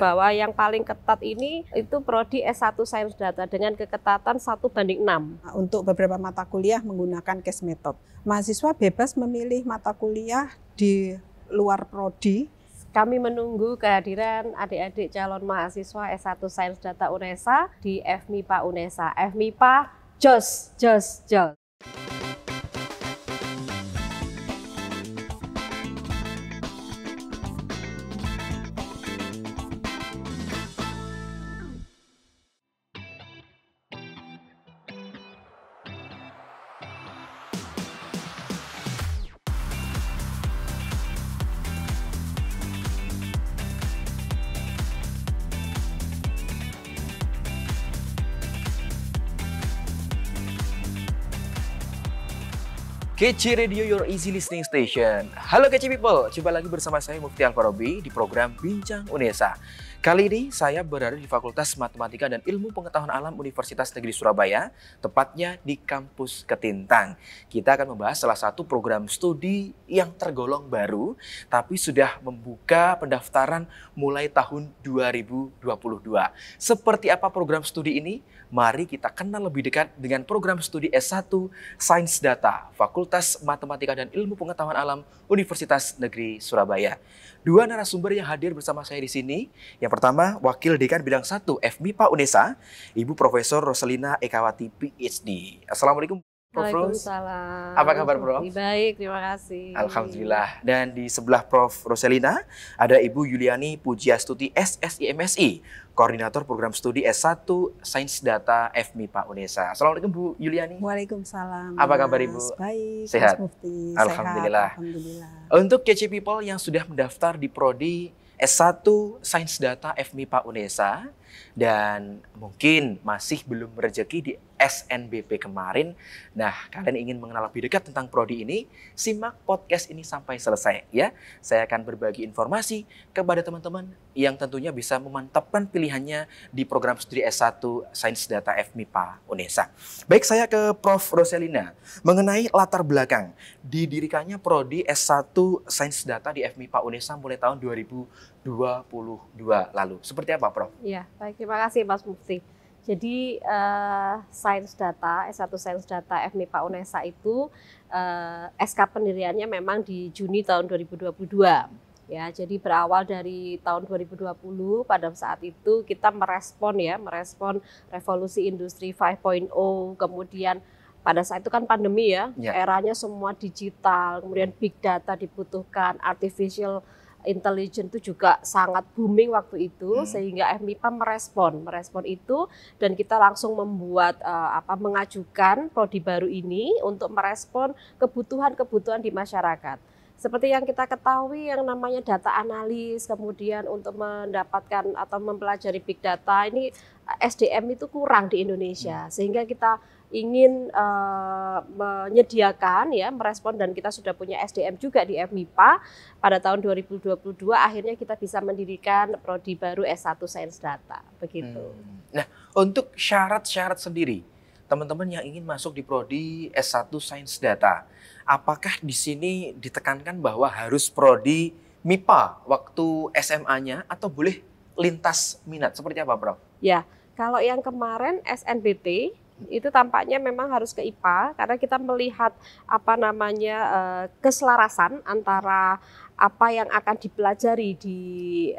bahwa yang paling ketat ini itu prodi S1 Sains Data dengan keketatan 1 banding 6. Untuk beberapa mata kuliah menggunakan case method. Mahasiswa bebas memilih mata kuliah di luar prodi kami menunggu kehadiran adik-adik calon mahasiswa S1 Sains Data UNESA di FMIPA UNESA. FMIPA jos jos jos. Kece Radio Your Easy Listening Station. Halo Kece People, jumpa lagi bersama saya Mufti Alfarobi di program Bincang Unesa. Kali ini saya berada di Fakultas Matematika dan Ilmu Pengetahuan Alam Universitas Negeri Surabaya, tepatnya di kampus Ketintang. Kita akan membahas salah satu program studi yang tergolong baru, tapi sudah membuka pendaftaran mulai tahun 2022. Seperti apa program studi ini? Mari kita kenal lebih dekat dengan program studi S1 Sains Data Fakultas Matematika dan Ilmu Pengetahuan Alam Universitas Negeri Surabaya. Dua narasumber yang hadir bersama saya di sini, yang yang pertama, Wakil Dekan Bidang 1 FMIPA UNESA, Ibu Profesor Roselina Ekawati, PhD. Assalamualaikum. Prof. Waalaikumsalam. Apa kabar Prof? Baik, terima kasih. Alhamdulillah. Dan di sebelah Prof. Roselina ada Ibu Yuliani Pujiastuti MSI, Koordinator Program Studi S1 Sains Data FMIPA UNESA. Assalamualaikum Bu Yuliani. Waalaikumsalam. Apa kabar Ibu? Baik, Sehat? Mufti. Alhamdulillah. Sehat, Alhamdulillah. Untuk KC People yang sudah mendaftar di Prodi S1 Sains Data FMIPA UNESA dan mungkin masih belum rezeki di SNBP kemarin. Nah, kalian ingin mengenal lebih dekat tentang prodi ini, simak podcast ini sampai selesai ya. Saya akan berbagi informasi kepada teman-teman yang tentunya bisa memantapkan pilihannya di program studi S1 Sains Data FMIPA UNESA. Baik, saya ke Prof. Roselina mengenai latar belakang didirikannya prodi S1 Sains Data di FMIPA UNESA mulai tahun 2022 lalu. Seperti apa, Prof? Ya, baik. Terima kasih, Mas Mufti. Jadi uh, sains data S1 sains data FMIPA UNESA itu uh, eh, SK pendiriannya memang di Juni tahun 2022. Ya, jadi berawal dari tahun 2020 pada saat itu kita merespon ya, merespon revolusi industri 5.0, kemudian pada saat itu kan pandemi ya, ya, eranya semua digital, kemudian big data dibutuhkan, artificial intelijen itu juga sangat booming waktu itu hmm. sehingga FMIPA merespon merespon itu dan kita langsung membuat uh, apa mengajukan prodi baru ini untuk merespon kebutuhan-kebutuhan di masyarakat. Seperti yang kita ketahui yang namanya data analis kemudian untuk mendapatkan atau mempelajari big data ini eh, SDM itu kurang di Indonesia hmm. sehingga kita ingin uh, menyediakan ya merespon dan kita sudah punya SDM juga di FMIPA pada tahun 2022 akhirnya kita bisa mendirikan prodi baru S1 Sains Data begitu. Hmm. Nah, untuk syarat-syarat sendiri teman-teman yang ingin masuk di prodi S1 Sains Data, apakah di sini ditekankan bahwa harus prodi MIPA waktu SMA-nya atau boleh lintas minat seperti apa, Prof? Ya, kalau yang kemarin SNBT itu tampaknya memang harus ke IPA karena kita melihat apa namanya eh, keselarasan antara apa yang akan dipelajari di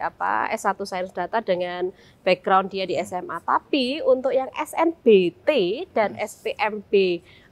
apa S1 Sains Data dengan background dia di SMA. Tapi untuk yang SNBT dan hmm. SPMB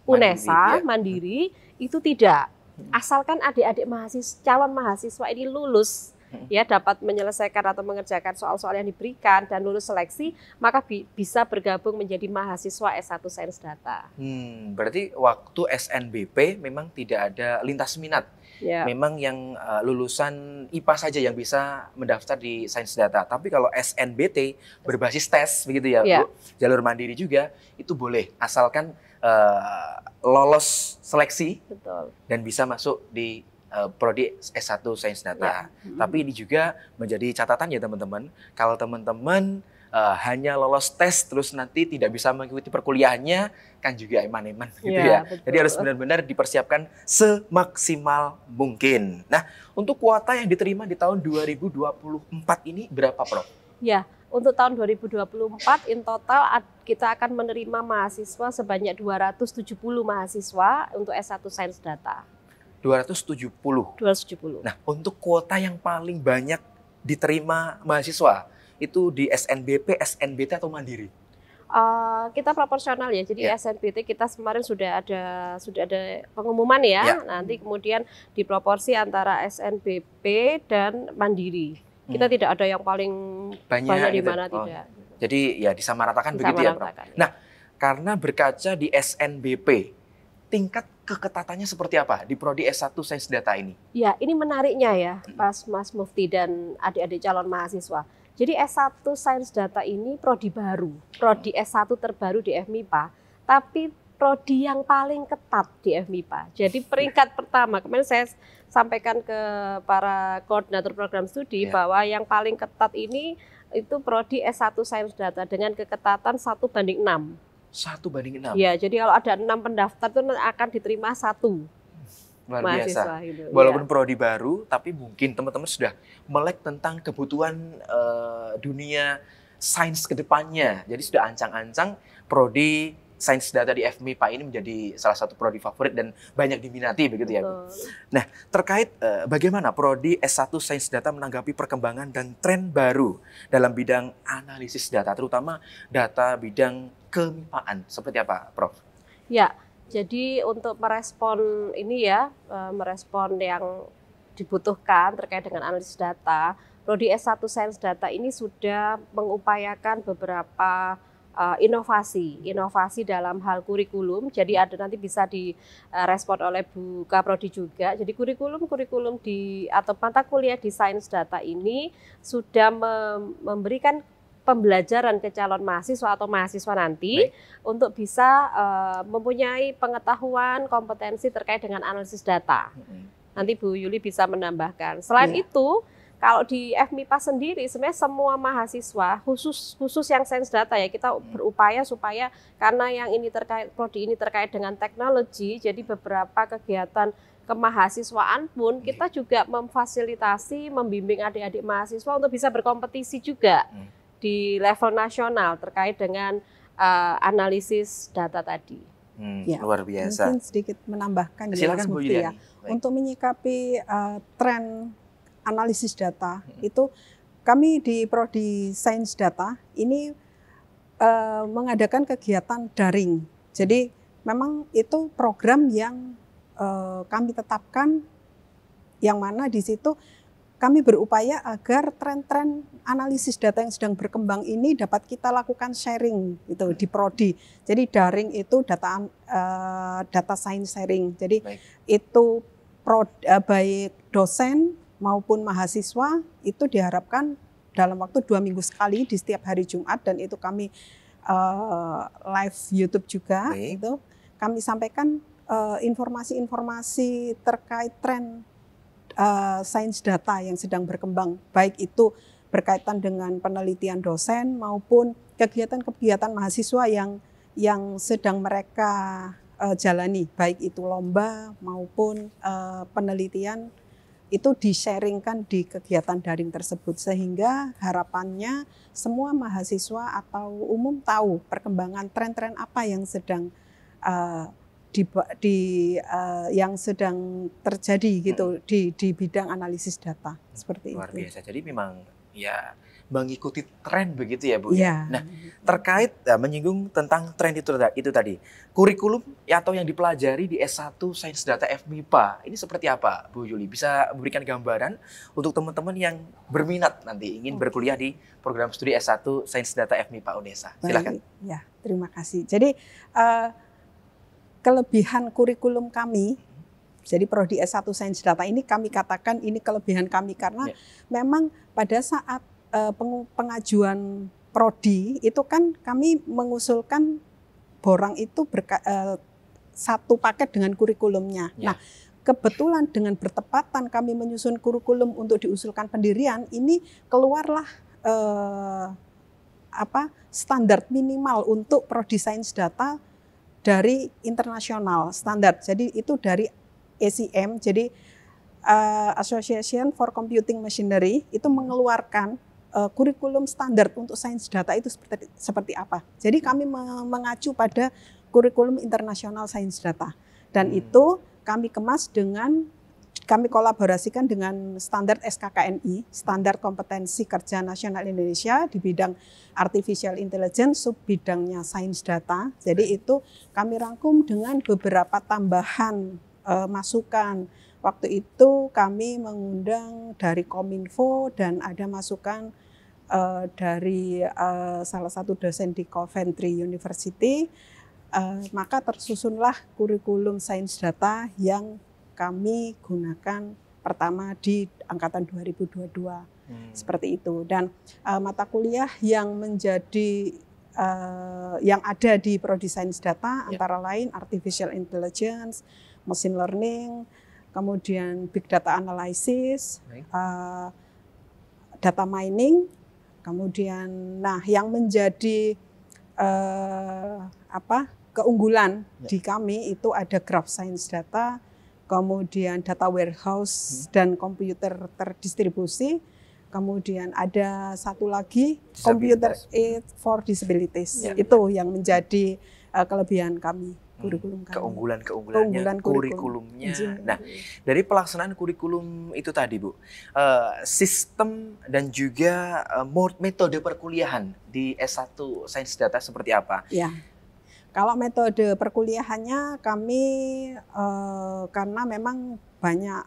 UNESA Mandiri, ya. Mandiri itu tidak. Hmm. Asalkan adik-adik mahasiswa calon mahasiswa ini lulus Hmm. ya dapat menyelesaikan atau mengerjakan soal-soal yang diberikan dan lulus seleksi, maka bi bisa bergabung menjadi mahasiswa S1 Sains Data. Hmm, berarti waktu SNBP memang tidak ada lintas minat. Ya. Memang yang uh, lulusan IPA saja yang bisa mendaftar di Sains Data. Tapi kalau SNBT berbasis tes begitu ya, ya. Bu, jalur mandiri juga itu boleh asalkan uh, lolos seleksi Betul. dan bisa masuk di Eh, prodi S1 Sains Data. Ya. Mm-hmm. Tapi ini juga menjadi catatan ya teman-teman, kalau teman-teman uh, hanya lolos tes terus nanti tidak bisa mengikuti perkuliahannya kan juga eman-eman gitu ya. ya. Jadi harus benar-benar dipersiapkan semaksimal mungkin. Nah, untuk kuota yang diterima di tahun 2024 ini berapa, Prof? Ya, untuk tahun 2024 in total kita akan menerima mahasiswa sebanyak 270 mahasiswa untuk S1 Sains Data. 270. 270. Nah, untuk kuota yang paling banyak diterima mahasiswa itu di SNBP, SNBT atau Mandiri? Uh, kita proporsional ya. Jadi yeah. SNBT kita kemarin sudah ada sudah ada pengumuman ya. Yeah. Nanti kemudian diproporsi antara SNBP dan Mandiri. Kita hmm. tidak ada yang paling banyak, banyak di gitu. mana oh. tidak. Jadi ya disamaratakan, disamaratakan begitu ya, Ya. Nah, karena berkaca di SNBP, tingkat keketatannya seperti apa di prodi S1 Sains Data ini? Ya, ini menariknya ya, hmm. Mas Mas Mufti dan adik-adik calon mahasiswa. Jadi S1 Sains Data ini prodi baru, prodi S1 terbaru di FMIPA, tapi prodi yang paling ketat di FMIPA. Jadi hmm. peringkat pertama, kemarin saya sampaikan ke para koordinator program studi ya. bahwa yang paling ketat ini itu prodi S1 Sains Data dengan keketatan 1 banding 6. Satu banding enam? Iya, jadi kalau ada enam pendaftar itu akan diterima satu. Luar mahasiswa, biasa. Gitu, iya. Walaupun ya. prodi baru, tapi mungkin teman-teman sudah melek tentang kebutuhan uh, dunia sains kedepannya. Jadi sudah ancang-ancang prodi sains data di FMI Pak ini menjadi salah satu prodi favorit dan banyak diminati begitu ya Bu. Nah, terkait uh, bagaimana prodi S1 Sains Data menanggapi perkembangan dan tren baru dalam bidang analisis data terutama data bidang kemipaan seperti apa Prof? Ya, jadi untuk merespon ini ya, eh, merespon yang dibutuhkan terkait dengan analisis data, Prodi S1 Sains Data ini sudah mengupayakan beberapa uh, inovasi, inovasi dalam hal kurikulum. Jadi ada nanti bisa direspon eh, oleh Bu Kaprodi juga. Jadi kurikulum kurikulum di atau mata kuliah di Sains Data ini sudah mem memberikan pembelajaran ke calon mahasiswa atau mahasiswa nanti Baik. untuk bisa uh, mempunyai pengetahuan kompetensi terkait dengan analisis data. Nanti Bu Yuli bisa menambahkan. Selain ya. itu, kalau di FMIPA sendiri sebenarnya semua mahasiswa khusus khusus yang sains data ya kita hmm. berupaya supaya karena yang ini terkait prodi ini terkait dengan teknologi jadi beberapa kegiatan kemahasiswaan pun hmm. kita juga memfasilitasi membimbing adik-adik mahasiswa untuk bisa berkompetisi juga hmm. di level nasional terkait dengan uh, analisis data tadi. Hmm, ya. Luar biasa. Mungkin sedikit menambahkan ya, Silakan, ya, Bu ya. Untuk menyikapi uh, tren analisis data itu kami di prodi sains data ini eh, mengadakan kegiatan daring. Jadi memang itu program yang eh, kami tetapkan yang mana di situ kami berupaya agar tren-tren analisis data yang sedang berkembang ini dapat kita lakukan sharing itu di prodi. Jadi daring itu data uh, data science sharing. Jadi baik. itu pro, uh, baik dosen maupun mahasiswa itu diharapkan dalam waktu dua minggu sekali di setiap hari Jumat dan itu kami uh, live YouTube juga okay. itu kami sampaikan eh, informasi-informasi uh, terkait tren uh, sains data yang sedang berkembang baik itu berkaitan dengan penelitian dosen maupun kegiatan-kegiatan mahasiswa yang yang sedang mereka uh, jalani baik itu lomba maupun uh, penelitian itu disharingkan di kegiatan daring tersebut sehingga harapannya semua mahasiswa atau umum tahu perkembangan tren-tren apa yang sedang uh, di, di uh, eh, yang sedang terjadi gitu hmm. di di bidang analisis data seperti luar itu. Luar biasa. Jadi memang ya mengikuti tren begitu ya Bu. Ya. Iya. Nah terkait ya, menyinggung tentang tren itu, itu tadi kurikulum atau yang dipelajari di S1 Sains Data FMIPA ini seperti apa Bu Yuli? Bisa memberikan gambaran untuk teman-teman yang berminat nanti ingin okay. berkuliah di program studi S1 Sains Data FMIPA UNESA. Silakan. Ya terima kasih. Jadi uh, kelebihan kurikulum kami jadi prodi S1 Sains Data ini kami katakan ini kelebihan kami karena ya. memang pada saat Eh, pengajuan prodi itu kan kami mengusulkan borang itu berka, uh, satu paket dengan kurikulumnya. Ya. Nah, kebetulan dengan bertepatan kami menyusun kurikulum untuk diusulkan pendirian ini keluarlah uh, apa standar minimal untuk prodi sains data dari internasional standar. Jadi itu dari ACM, jadi Association for Computing Machinery itu mengeluarkan uh, kurikulum standar untuk sains data itu seperti seperti apa. Jadi kami mengacu pada kurikulum internasional sains data dan hmm. itu kami kemas dengan kami kolaborasikan dengan standar SKKNI, standar kompetensi kerja nasional Indonesia di bidang artificial intelligence, sub bidangnya sains data. Jadi itu kami rangkum dengan beberapa tambahan eh, masukan Waktu itu kami mengundang dari Kominfo dan ada masukan uh, dari uh, salah satu dosen di Coventry University. Uh, maka tersusunlah kurikulum sains data yang kami gunakan pertama di angkatan 2022. Hmm. Seperti itu. Dan uh, mata kuliah yang menjadi uh, yang ada di Prodi Data yeah. antara lain artificial intelligence, machine learning, kemudian big data analysis, eh, data mining, kemudian nah yang menjadi eh, apa keunggulan ya. di kami itu ada graph science data, kemudian data warehouse hmm. dan komputer terdistribusi, kemudian ada satu lagi computer aid for disabilities ya, itu yang menjadi uh, kelebihan kami. Hmm, kurikulum kami. Keunggulan keunggulannya, Keunggulan kurikulum. kurikulumnya. Nah, dari pelaksanaan kurikulum itu tadi Bu, eh, sistem dan juga uh, metode perkuliahan di S1 Sains Data seperti apa? Ya. Kalau metode perkuliahannya kami eh, karena memang banyak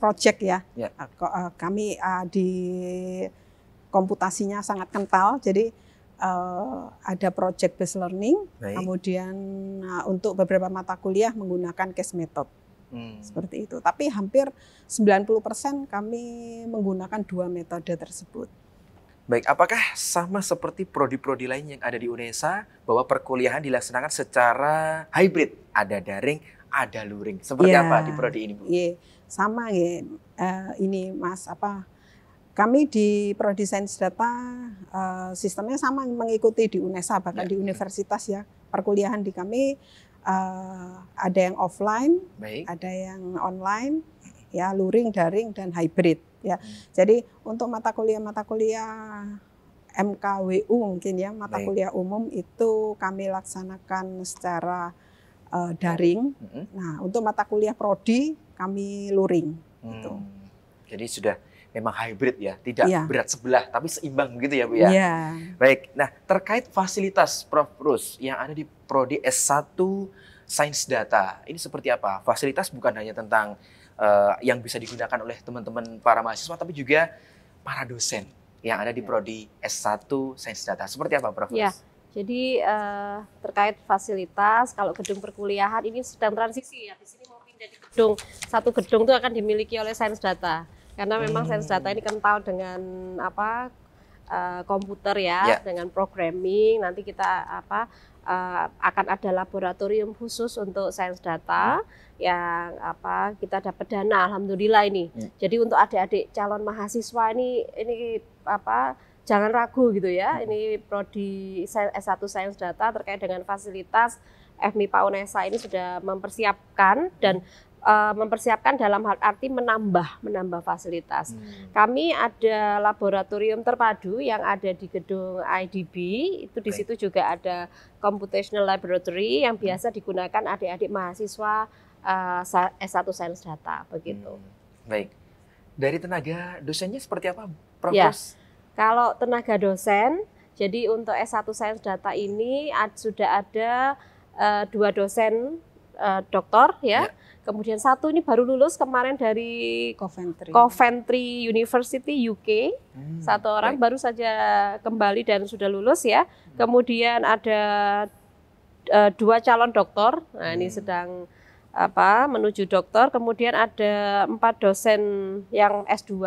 project ya. ya. kami di komputasinya sangat kental jadi uh, ada project based learning, Baik. kemudian uh, untuk beberapa mata kuliah menggunakan case method. Hmm. Seperti itu. Tapi hampir 90% kami menggunakan dua metode tersebut. Baik, apakah sama seperti prodi-prodi lain yang ada di UNESA bahwa perkuliahan dilaksanakan secara hybrid, ada daring, ada luring. Seperti ya, apa di prodi ini, Bu? Iya, sama ya. Uh, ini Mas apa kami di Prodi Sains Data uh, eh, sistemnya sama mengikuti di UNESA bahkan ya. di universitas ya perkuliahan di kami uh, ada yang offline, Baik. ada yang online, ya luring, daring dan hybrid ya. Hmm. Jadi untuk mata kuliah mata kuliah MKWU mungkin ya mata Baik. kuliah umum itu kami laksanakan secara uh, daring. Hmm. Nah untuk mata kuliah prodi kami luring. Gitu. Hmm. Gitu. Jadi sudah memang hybrid ya, tidak ya. berat sebelah tapi seimbang begitu ya Bu ya. ya. Baik. Nah, terkait fasilitas Prof Rus yang ada di prodi S1 Sains Data. Ini seperti apa? Fasilitas bukan hanya tentang uh, yang bisa digunakan oleh teman-teman para mahasiswa tapi juga para dosen yang ada di iya. prodi S1 Sains Data. Seperti apa Prof Rus? Ya. Jadi uh, terkait fasilitas, kalau gedung perkuliahan ini sedang transisi ya. Di sini mau pindah di gedung, satu gedung itu akan dimiliki oleh Sains Data karena memang hmm. sense data ini kental dengan apa uh, komputer ya, yeah. dengan programming. Nanti kita apa uh, akan ada laboratorium khusus untuk sains data hmm. yang apa kita dapat dana alhamdulillah ini. Hmm. Jadi untuk adik-adik calon mahasiswa ini ini apa jangan ragu gitu ya. Hmm. Ini prodi S1 sains data terkait dengan fasilitas FMI Paunesa ini sudah mempersiapkan dan hmm uh, mempersiapkan dalam hal arti menambah menambah fasilitas. Hmm. Kami ada laboratorium terpadu yang ada di gedung IDB, itu di situ juga ada computational laboratory yang hmm. biasa digunakan adik-adik mahasiswa uh, eh, S1 Science Data begitu. Hmm. Baik. Dari tenaga dosennya seperti apa, Prof? Ya. Kalau tenaga dosen, jadi untuk S1 Science Data ini ad, sudah ada uh, dua dosen uh, doktor ya. Yeah. Kemudian satu ini baru lulus kemarin dari Coventry, Coventry University UK. Hmm, satu orang baik. baru saja kembali dan sudah lulus ya. Hmm. Kemudian ada uh, dua calon doktor. Nah, hmm. ini sedang apa menuju doktor. Kemudian ada empat dosen yang S2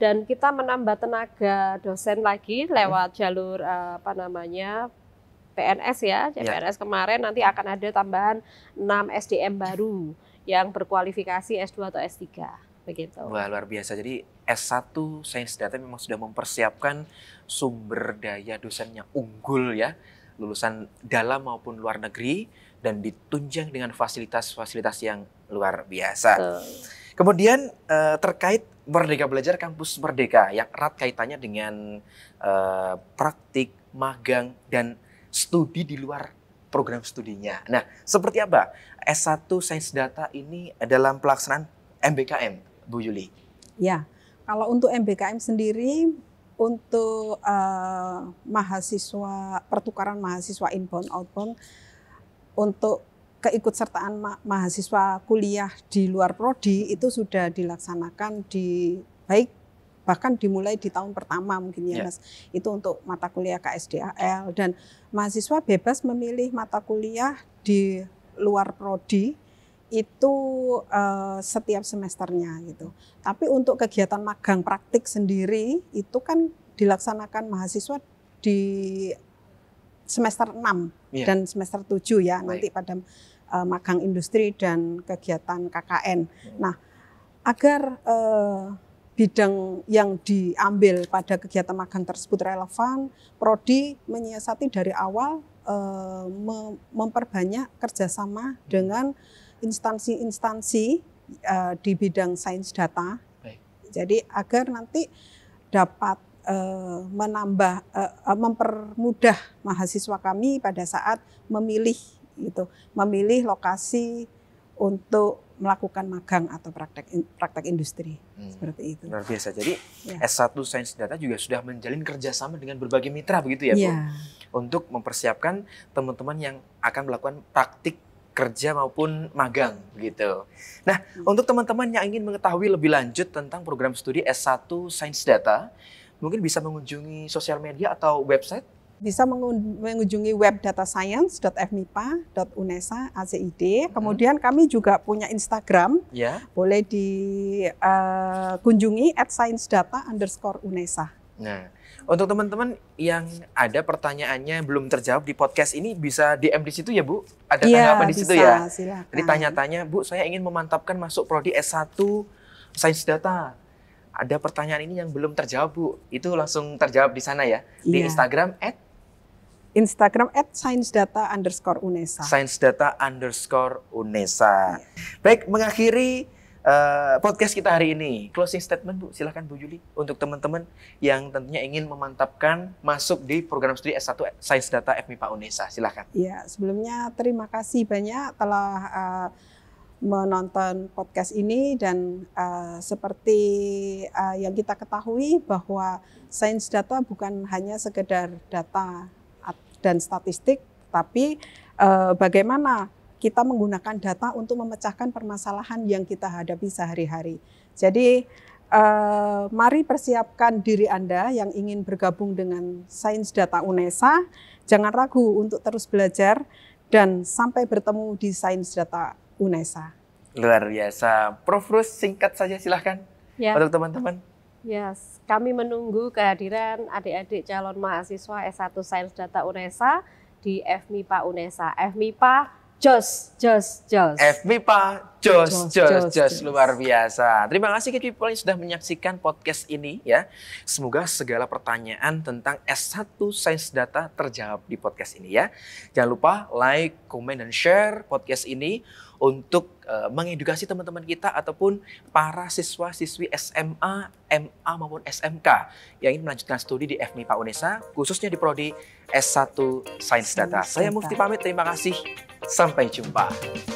dan kita menambah tenaga dosen lagi lewat hmm. jalur eh, apa namanya PNS ya, CPNS ya. kemarin nanti akan ada tambahan 6 SDM baru yang berkualifikasi S2 atau S3 begitu. Wah, luar biasa. Jadi S1 Sains Data memang sudah mempersiapkan sumber daya dosennya unggul ya, lulusan dalam maupun luar negeri dan ditunjang dengan fasilitas-fasilitas yang luar biasa. Betul. Kemudian eh, terkait Merdeka Belajar Kampus Merdeka yang erat kaitannya dengan eh, praktik, magang dan studi di luar program studinya. Nah, seperti apa S1 Sains Data ini dalam pelaksanaan MBKM, Bu Yuli? Ya, kalau untuk MBKM sendiri untuk uh, mahasiswa pertukaran mahasiswa inbound outbound untuk keikutsertaan ma mahasiswa kuliah di luar prodi itu sudah dilaksanakan di baik bahkan dimulai di tahun pertama mungkin ya yeah. Mas. Itu untuk mata kuliah KSDAL dan mahasiswa bebas memilih mata kuliah di luar prodi itu uh, setiap semesternya gitu. Tapi untuk kegiatan magang praktik sendiri itu kan dilaksanakan mahasiswa di semester 6 yeah. dan semester 7 ya Baik. nanti pada uh, magang industri dan kegiatan KKN. Ya. Nah, agar uh, bidang yang diambil pada kegiatan magang tersebut relevan, prodi menyiasati dari awal eh, memperbanyak kerjasama dengan instansi-instansi eh, di bidang sains data. Jadi agar nanti dapat eh, menambah mempermudah mahasiswa kami pada saat memilih gitu, memilih lokasi untuk melakukan magang atau praktek praktek industri hmm. seperti itu. Luar biasa. Jadi ya. S1 Sains Data juga sudah menjalin kerjasama dengan berbagai mitra begitu ya, Bu? Iya. Untuk mempersiapkan teman-teman yang akan melakukan praktik kerja maupun magang gitu. Nah, hmm. untuk teman-teman yang ingin mengetahui lebih lanjut tentang program studi S1 Sains Data, mungkin bisa mengunjungi sosial media atau website bisa mengunjungi web datascience.fmipa.unesa.acid. Hmm. Kemudian kami juga punya Instagram, yeah. boleh dikunjungi eh, uh, at science data underscore unesa. Nah, untuk teman-teman yang ada pertanyaannya belum terjawab di podcast ini bisa DM di situ ya Bu. Ada yeah, tanggapan di situ ya. Jadi tanya-tanya, Bu, saya ingin memantapkan masuk prodi S1 Sains Data ada pertanyaan ini yang belum terjawab Bu, itu langsung terjawab di sana ya. Di iya. Instagram at Instagram at science data underscore unesa. Science data underscore unesa. Baik, mengakhiri uh, podcast kita hari ini. Closing statement Bu, silahkan Bu Julie Untuk teman-teman yang tentunya ingin memantapkan masuk di program studi S1 Science Data FMIPA UNESA, silahkan. Iya, sebelumnya terima kasih banyak telah uh, menonton podcast ini dan uh, seperti uh, yang kita ketahui bahwa sains data bukan hanya sekedar data dan statistik, tapi eh, bagaimana kita menggunakan data untuk memecahkan permasalahan yang kita hadapi sehari-hari. Jadi eh, mari persiapkan diri Anda yang ingin bergabung dengan Sains Data UNESA. Jangan ragu untuk terus belajar dan sampai bertemu di Sains Data UNESA. Luar biasa. Prof Rus, singkat saja silahkan. Ya. Untuk teman-teman. Yes, kami menunggu kehadiran adik-adik calon mahasiswa S1 Sains Data UNESA di FMIPA UNESA. FMIPA jos, jos, jos. FMIPA jos, jos, jos, luar biasa. Terima kasih Kids People yang sudah menyaksikan podcast ini ya. Semoga segala pertanyaan tentang S1 Sains Data terjawab di podcast ini ya. Jangan lupa like, komen, dan share podcast ini untuk uh, mengedukasi teman-teman kita ataupun para siswa-siswi SMA, MA maupun SMK yang ingin melanjutkan studi di FMI Pak Unesa, khususnya di prodi S1 Sains Data. Saya Mufti pamit, terima kasih. Sampai jumpa.